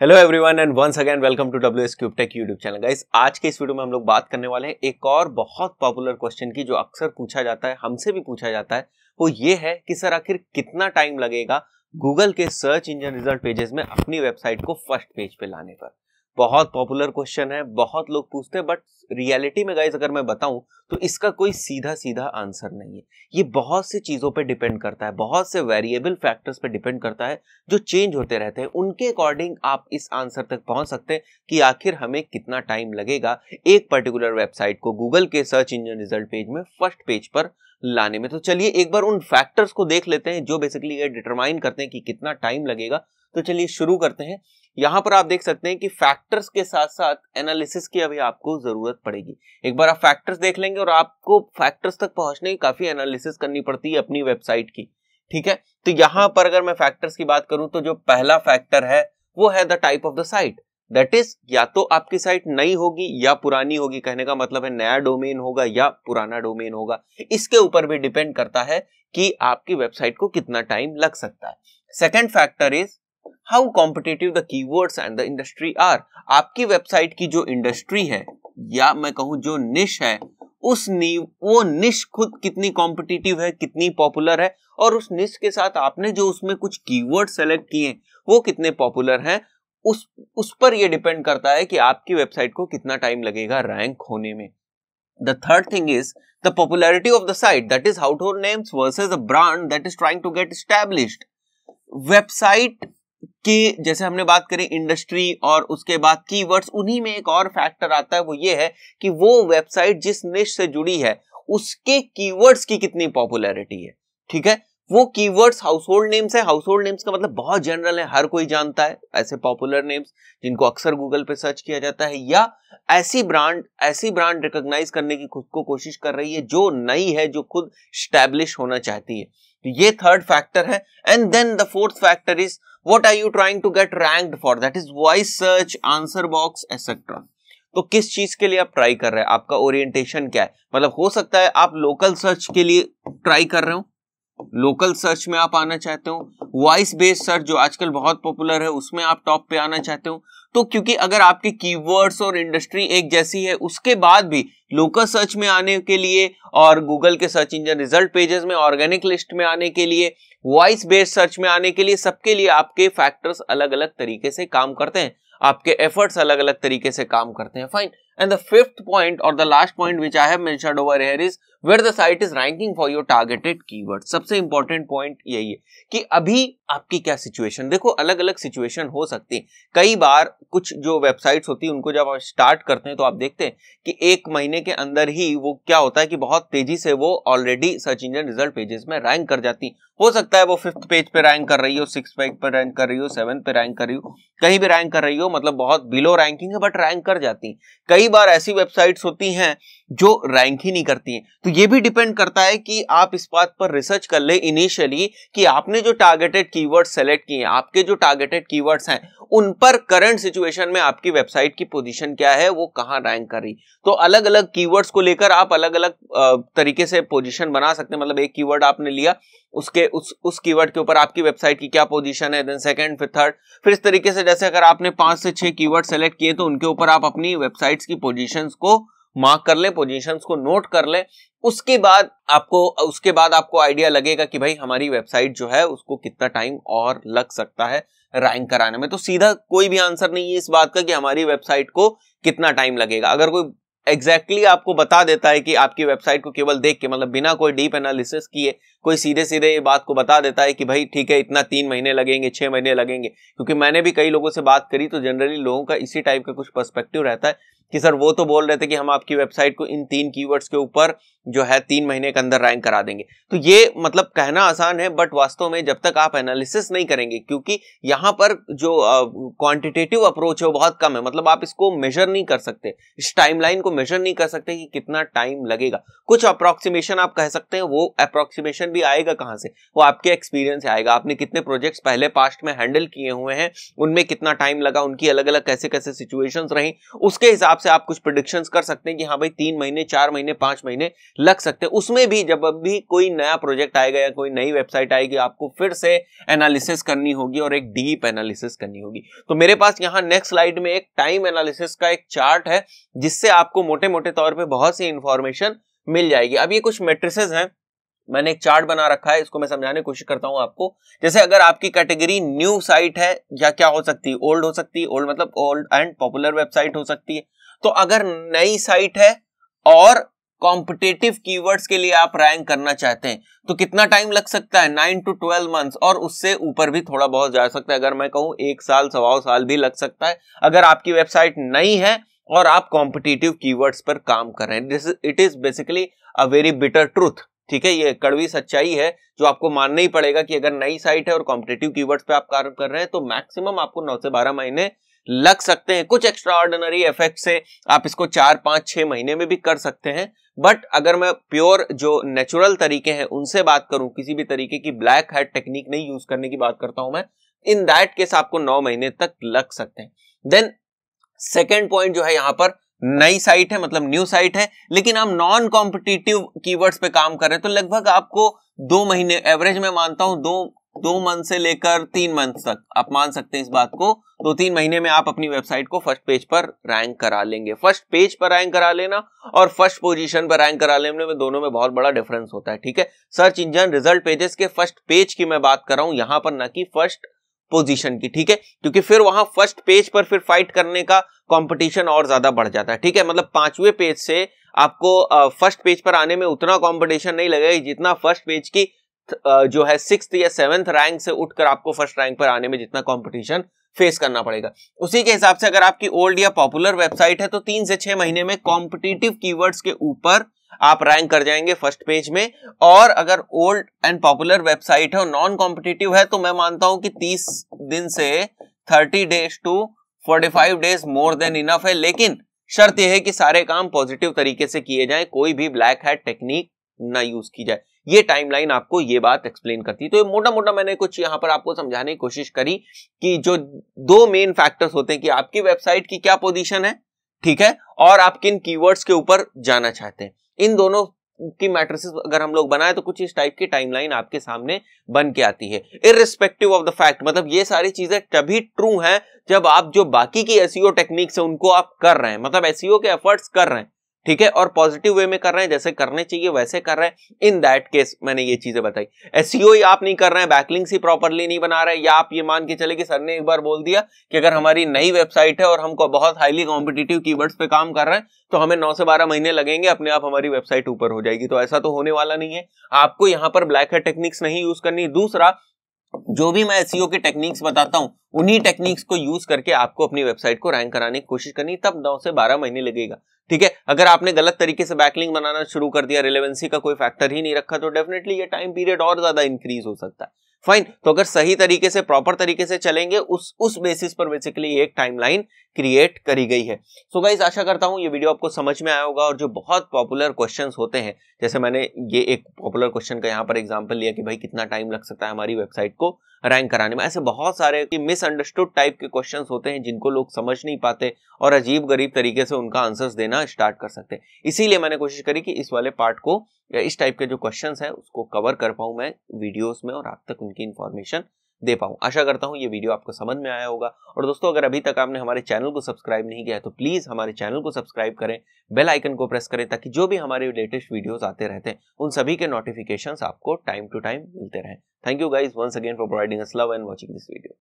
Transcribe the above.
hello everyone and once again welcome to W S cube tech YouTube channel guys आज के इस video में हम लोग बात करने वाले हैं एक और बहुत पॉपुलर क्वेश्चन की जो अक्सर पूछा जाता है हमसे भी पूछा जाता है वो ये है कि सर आखिर कितना टाइम लगेगा गूगल के सर्च इंजन रिजल्ट पेजेस में अपनी वेबसाइट को फर्स्ट पेज पे लाने पर बहुत पॉपुलर क्वेश्चन है बहुत लोग पूछते हैं बट रियलिटी में गाइज अगर मैं बताऊं तो इसका कोई सीधा सीधा आंसर नहीं है ये बहुत सी चीज़ों पे डिपेंड करता है बहुत से वेरिएबल फैक्टर्स पे डिपेंड करता है जो चेंज होते रहते हैं उनके अकॉर्डिंग आप इस आंसर तक पहुंच सकते हैं कि आखिर हमें कितना टाइम लगेगा एक पर्टिकुलर वेबसाइट को गूगल के सर्च इंजन रिजल्ट पेज में फर्स्ट पेज पर लाने में तो चलिए एक बार उन फैक्टर्स को देख लेते हैं जो बेसिकली ये डिटरमाइन करते हैं कि कितना टाइम लगेगा तो चलिए शुरू करते हैं यहां पर आप देख सकते हैं कि फैक्टर्स के साथ साथ एनालिसिस की अभी आपको जरूरत पड़ेगी एक बार आप फैक्टर्स देख लेंगे और आपको फैक्टर्स तक पहुंचने की काफी एनालिसिस करनी पड़ती है अपनी वेबसाइट की ठीक है तो यहां पर अगर मैं फैक्टर्स की बात करूं तो जो पहला फैक्टर है वो है the type of the site that is या तो आपकी साइट नई होगी या पुरानी होगी कहने का मतलब है नया डोमेन होगा या पुराना डोमेन होगा इसके ऊपर भी डिपेंड करता है कि आपकी वेबसाइट को कितना टाइम लग सकता है second factor is how competitive the keywords and the industry are आपकी वेबसाइट की जो इंडस्ट्री है या मैं कहूँ जो निश है उस नी वो निश खुद कितनी कॉम्पिटिटिव है कितनी पॉपुलर है और उस निश के साथ आपने जो उसमें कुछ कीवर्ड सेलेक्ट किए वो कितने पॉपुलर हैं उस उस पर ये डिपेंड करता है कि आपकी वेबसाइट को कितना टाइम लगेगा रैंक होने में the third thing is the popularity of the site that is हाउट names versus a brand that is trying to get established website कि जैसे हमने बात करी इंडस्ट्री और उसके बाद कीवर्ड्स उन्हीं में एक और फैक्टर आता है वो ये है कि वो वेबसाइट जिस निश से जुड़ी है उसके कीवर्ड्स की कितनी पॉपुलैरिटी है ठीक है वो कीवर्ड्स हाउस होल्ड नेम्स है हाउस होल्ड नेम्स का मतलब बहुत जनरल है हर कोई जानता है ऐसे पॉपुलर नेम्स जिनको अक्सर गूगल पे सर्च किया जाता है या ऐसी ब्रांड ऐसी ब्रांड रिकॉग्नाइज करने की खुद को कोशिश कर रही है जो नई है जो खुद स्टैब्लिश होना चाहती है तो ये थर्ड फैक्टर है and then the fourth factor is what are you trying to get ranked for that is voice search answer box et cetera तो किस चीज के लिए आप ट्राई कर रहे हैं आपका ओरिएंटेशन क्या है मतलब हो सकता है आप लोकल सर्च के लिए ट्राई कर रहे हो लोकल सर्च में आप आना चाहते हो वॉइस बेस्ड सर्च जो आजकल बहुत पॉपुलर है उसमें आप टॉप पे आना चाहते हो तो क्योंकि अगर आपके कीवर्ड्स और इंडस्ट्री एक जैसी है उसके बाद भी लोकल सर्च में आने के लिए और गूगल के सर्च इंजन रिजल्ट पेजेस में ऑर्गेनिक लिस्ट में आने के लिए वॉइस बेस्ड सर्च में आने के लिए सबके लिए आपके फैक्टर्स अलग अलग तरीके से काम करते हैं आपके एफर्ट्स अलग अलग तरीके से काम करते हैं fine and the fifth point और the last point which I have over is where the site is ranking for your targeted keyword सबसे इंपॉर्टेंट पॉइंट यही है कि अभी आपकी क्या सिचुएशन देखो अलग अलग सिचुएशन हो सकती है कई बार कुछ जो वेबसाइट्स होती है उनको जब आप स्टार्ट करते हैं तो आप देखते हैं कि एक महीने के अंदर ही वो क्या होता है कि बहुत तेजी से वो already search engine result pages में रैंक कर जाती हो सकता है वो फिफ्थ पेज पे रैंक कर रही हो सिक्स पेज पे रैंक कर रही हो सेवन पे रैंक कर रही हो कहीं भी रैंक कर रही हो मतलब बहुत बिलो रैंकिंग है बट रैंक कर जाती कई बार ऐसी वेबसाइट्स होती हैं जो रैंक ही नहीं करती हैं तो ये भी डिपेंड करता है कि आप इस बात पर रिसर्च कर ले इनिशियली कि आपने जो टारगेटेड कीवर्ड सेलेक्ट किए हैं आपके जो टारगेटेड कीवर्ड्स हैं उन पर करंट सिचुएशन में आपकी वेबसाइट की पोजीशन क्या है वो कहाँ रैंक कर रही तो अलग अलग कीवर्ड्स को लेकर आप अलग अलग तरीके से पोजीशन बना सकते हैं मतलब एक कीवर्ड आपने लिया उसके उस उस कीवर्ड के ऊपर आपकी वेबसाइट की क्या पोजीशन है देन सेकंड फिर थर्ड फिर इस तरीके से जैसे अगर आपने पांच से छह कीवर्ड सेलेक्ट किए तो उनके ऊपर आप अपनी वेबसाइट्स की पोजीशंस को मार्क कर लें पोजीशंस को नोट कर लें उसके बाद आपको उसके बाद आपको आइडिया लगेगा कि भाई हमारी वेबसाइट जो है उसको कितना टाइम और लग सकता है रैंक कराने में तो सीधा कोई भी आंसर नहीं है इस बात का कि हमारी वेबसाइट को कितना टाइम लगेगा अगर कोई एग्जैक्टली exactly आपको बता देता है कि आपकी वेबसाइट को केवल देख के मतलब बिना कोई डीप एनालिसिस किए कोई सीधे सीधे ये बात को बता देता है कि भाई ठीक है इतना तीन महीने लगेंगे छः महीने लगेंगे क्योंकि मैंने भी कई लोगों से बात करी तो जनरली लोगों का इसी टाइप का कुछ पर्सपेक्टिव रहता है कि सर वो तो बोल रहे थे कि हम आपकी वेबसाइट को इन तीन कीवर्ड्स के ऊपर जो है तीन महीने के अंदर रैंक करा देंगे तो ये मतलब कहना आसान है बट वास्तव में जब तक आप एनालिसिस नहीं करेंगे क्योंकि यहाँ पर जो क्वांटिटेटिव अप्रोच है वो बहुत कम है मतलब आप इसको मेजर नहीं कर सकते इस टाइमलाइन को मेजर नहीं कर सकते कि कितना टाइम लगेगा कुछ अप्रोक्सीमेशन आप कह सकते हैं वो अप्रोक्सीमेशन भी आएगा कहाँ से वो आपके एक्सपीरियंस से आएगा आपने कितने प्रोजेक्ट्स पहले पास्ट में हैंडल किए हुए हैं उनमें कितना टाइम लगा उनकी अलग अलग कैसे कैसे सिचुएशंस रही उसके हिसाब से आप कुछ प्रोडिक्शन कर सकते हैं कि हाँ भाई तीन महीने चार महीने पांच महीने लग सकते हैं उसमें भी जब भी कोई नया प्रोजेक्ट आएगा या कोई नई वेबसाइट आएगी आपको फिर से एनालिसिस करनी होगी और एक डीप एनालिसिस करनी होगी तो मेरे पास यहाँ नेक्स्ट स्लाइड में एक टाइम एनालिसिस का एक चार्ट है जिससे आपको मोटे मोटे तौर पर बहुत सी इंफॉर्मेशन मिल जाएगी अब ये कुछ मेट्रिसेस हैं मैंने एक चार्ट बना रखा है इसको मैं समझाने की कोशिश करता हूं आपको जैसे अगर आपकी कैटेगरी न्यू साइट है या क्या हो सकती है ओल्ड हो सकती है ओल्ड मतलब ओल्ड एंड पॉपुलर वेबसाइट हो सकती है तो अगर नई साइट है और कॉम्पिटेटिव कीवर्ड्स के लिए आप रैंक करना चाहते हैं तो कितना टाइम लग सकता है नाइन टू ट्वेल्व मंथ्स और उससे ऊपर भी थोड़ा बहुत जा सकता है अगर मैं कहूँ एक साल सवा साल भी लग सकता है अगर आपकी वेबसाइट नई है और आप कॉम्पिटेटिव कीवर्ड्स पर काम कर रहे हैं this it is basically a very bitter truth ठीक है ये कड़वी सच्चाई है जो आपको मानना ही पड़ेगा कि अगर नई साइट है और कॉम्पिटेटिव कीवर्ड्स पे आप कार्य कर रहे हैं तो मैक्सिमम आपको नौ से बारह महीने लग सकते हैं कुछ एक्स्ट्रा ऑर्डिनरी इफेक्ट से आप इसको चार पांच छह महीने में भी कर सकते हैं बट अगर मैं प्योर जो नेचुरल तरीके हैं उनसे बात करूं किसी भी तरीके की ब्लैक हेड टेक्निक नहीं यूज करने की बात करता हूं मैं इन दैट केस आपको नौ महीने तक लग सकते हैं देन सेकेंड पॉइंट जो है यहां पर नई साइट है मतलब न्यू साइट है लेकिन आप नॉन कॉम्पिटिटिव कीवर्ड्स पे काम कर रहे हैं तो लगभग आपको दो महीने एवरेज में मानता हूं दो दो मंथ से लेकर तीन मंथ तक आप मान सकते हैं इस बात को दो तो तीन महीने में आप अपनी वेबसाइट को फर्स्ट पेज पर रैंक करा लेंगे फर्स्ट पेज पर रैंक करा लेना और फर्स्ट पोजीशन पर रैंक करा लेने में दोनों में बहुत बड़ा डिफरेंस होता है ठीक है सर्च इंजन रिजल्ट पेजेस के फर्स्ट पेज की मैं बात कर रहा हूं यहां पर ना कि फर्स्ट पोजीशन की ठीक है क्योंकि फिर वहां फर्स्ट पेज पर फिर फाइट करने का कंपटीशन और ज्यादा बढ़ जाता है ठीक है मतलब पांचवें पेज से आपको फर्स्ट पेज पर आने में उतना कंपटीशन नहीं लगेगा जितना फर्स्ट पेज की जो है सिक्स या सेवेंथ रैंक से उठकर आपको फर्स्ट रैंक पर आने में जितना कॉम्पिटिशन फेस करना पड़ेगा उसी के हिसाब से अगर आपकी ओल्ड या पॉपुलर वेबसाइट है तो तीन से छह महीने में कॉम्पिटिटिव कीवर्ड्स के ऊपर आप रैंक कर जाएंगे फर्स्ट पेज में और अगर ओल्ड एंड पॉपुलर वेबसाइट है और नॉन कॉम्पिटिटिव है तो मैं मानता हूं कि तीस दिन से thirty days to forty five days more than enough है लेकिन शर्त यह है कि सारे काम पॉजिटिव तरीके से किए जाए कोई भी ब्लैक हैड टेक्निक ना यूज की जाए ये टाइमलाइन आपको ये बात एक्सप्लेन करती तो मोटा मोटा मैंने कुछ यहां पर आपको समझाने की कोशिश करी कि जो दो मेन फैक्टर्स होते हैं कि आपकी वेबसाइट की क्या पोजीशन है ठीक है और आप किन कीवर्ड्स के ऊपर जाना चाहते हैं इन दोनों की मैट्रिसेस अगर हम लोग बनाए तो कुछ इस टाइप की टाइमलाइन आपके सामने बन के आती है इरिस्पेक्टिव ऑफ द फैक्ट मतलब ये सारी चीजें तभी ट्रू हैं जब आप जो बाकी की एसईओ टेक्निक्स है उनको आप कर रहे हैं मतलब एसईओ e के एफर्ट्स कर रहे हैं ठीक है और पॉजिटिव वे में कर रहे हैं जैसे करने चाहिए वैसे कर रहे हैं इन दैट केस मैंने ये चीजें बताई एस e आप नहीं कर रहे हैं बैकलिंग्स ही प्रॉपरली नहीं बना रहे या आप ये मान के चले कि सर ने एक बार बोल दिया कि अगर हमारी नई वेबसाइट है और हमको बहुत हाईली कॉम्पिटेटिव की पे काम कर रहे हैं तो हमें नौ से बारह महीने लगेंगे अपने आप हमारी वेबसाइट ऊपर हो जाएगी तो ऐसा तो होने वाला नहीं है आपको यहां पर ब्लैक हेड टेक्निक्स नहीं यूज करनी दूसरा जो भी मैं एसईओ के टेक्निक्स बताता हूँ उन्हीं टेक्निक्स को यूज करके आपको अपनी वेबसाइट को रैंक कराने की कोशिश करनी तब नौ से बारह महीने लगेगा ठीक है अगर आपने गलत तरीके से बैकलिंग बनाना शुरू कर दिया रिलेवेंसी का कोई फैक्टर ही नहीं रखा तो डेफिनेटली ये टाइम पीरियड और ज्यादा इंक्रीज हो सकता है फाइन तो अगर सही तरीके से प्रॉपर तरीके से चलेंगे उस उस बेसिस पर बेसिकली एक टाइमलाइन क्रिएट करी गई है सो so गाइज आशा करता हूँ ये वीडियो आपको समझ में आया होगा और जो बहुत पॉपुलर क्वेश्चंस होते हैं जैसे मैंने ये एक पॉपुलर क्वेश्चन का यहाँ पर एग्जांपल लिया कि भाई कितना टाइम लग सकता है हमारी वेबसाइट को रैंक कराने में ऐसे बहुत सारे मिसअंडरस्टूड टाइप के क्वेश्चन होते हैं जिनको लोग समझ नहीं पाते और अजीब गरीब तरीके से उनका आंसर्स देना स्टार्ट कर सकते हैं इसीलिए मैंने कोशिश करी कि इस वाले पार्ट को इस टाइप के जो क्वेश्चन है उसको कवर कर पाऊँ मैं वीडियोज में और आप तक उनकी इन्फॉर्मेशन दे पाऊँ आशा करता हूँ ये वीडियो आपको समझ में आया होगा और दोस्तों अगर अभी तक आपने हमारे चैनल को सब्सक्राइब नहीं किया है तो प्लीज़ हमारे चैनल को सब्सक्राइब करें बेल आइकन को प्रेस करें ताकि जो भी हमारे लेटेस्ट वीडियोस आते रहते हैं उन सभी के नोटिफिकेशन आपको टाइम टू टाइम मिलते रहें thank you guys once again for providing us love and watching this video